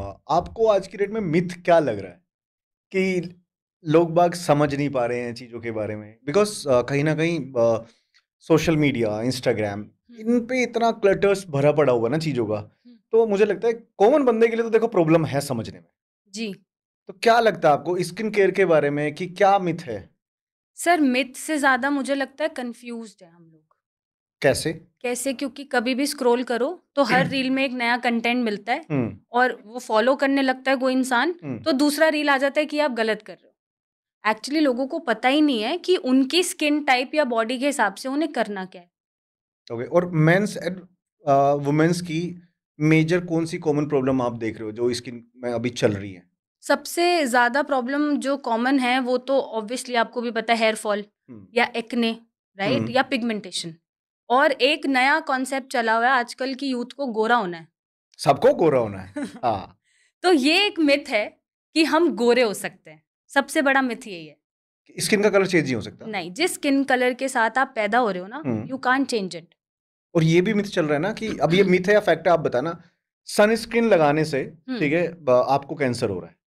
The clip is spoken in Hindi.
आपको आज की डेट में मिथ क्या लग रहा है कि लोग बाग समझ नहीं पा रहे हैं चीज़ों के बारे में बिकॉज uh, कहीं ना कहीं सोशल मीडिया इंस्टाग्राम इन पे इतना क्लटर्स भरा पड़ा हुआ ना चीज़ों का तो मुझे लगता है कॉमन बंदे के लिए तो देखो प्रॉब्लम है समझने में जी तो क्या लगता है आपको स्किन केयर के बारे में कि क्या मिथ है सर मिथ से ज़्यादा मुझे लगता है कन्फ्यूज है हम लोग कैसे कैसे क्योंकि कभी भी स्क्रॉल करो तो हर रील हम्म। में एक नया कंटेंट मिलता है हम्म। और वो फॉलो करने लगता है कोई इंसान हम्म। तो दूसरा रील आ जाता है कि आप गलत कर रहे हो एक्चुअली लोगों को पता ही नहीं है कि उनकी स्किन टाइप या बॉडी के हिसाब से उन्हें करना क्या है ओके okay. और मेंस एंड वुमेन्स की मेजर कौन सी कॉमन प्रॉब्लम आप देख रहे हो जो स्किन में अभी चल रही है सबसे ज़्यादा प्रॉब्लम जो कॉमन है वो तो ऑब्वियसली आपको भी पता है हेयर फॉल या एक्ने राइट या पिगमेंटेशन और एक नया कॉन्सेप्ट चला हुआ है आजकल की यूथ को गोरा होना है सबको गोरा होना है हाँ। तो ये एक मिथ है कि हम गोरे हो सकते हैं सबसे बड़ा मिथ यही है स्किन का कलर चेंज नहीं हो सकता नहीं जिस स्किन कलर के साथ आप पैदा हो रहे हो ना यू कान चेंज इट और ये भी मिथ चल रहा है ना कि अब ये मिथ है या फैक्ट है आप बताना सनस्क्रीन लगाने से हम्म। ठीक है आपको कैंसर हो रहा है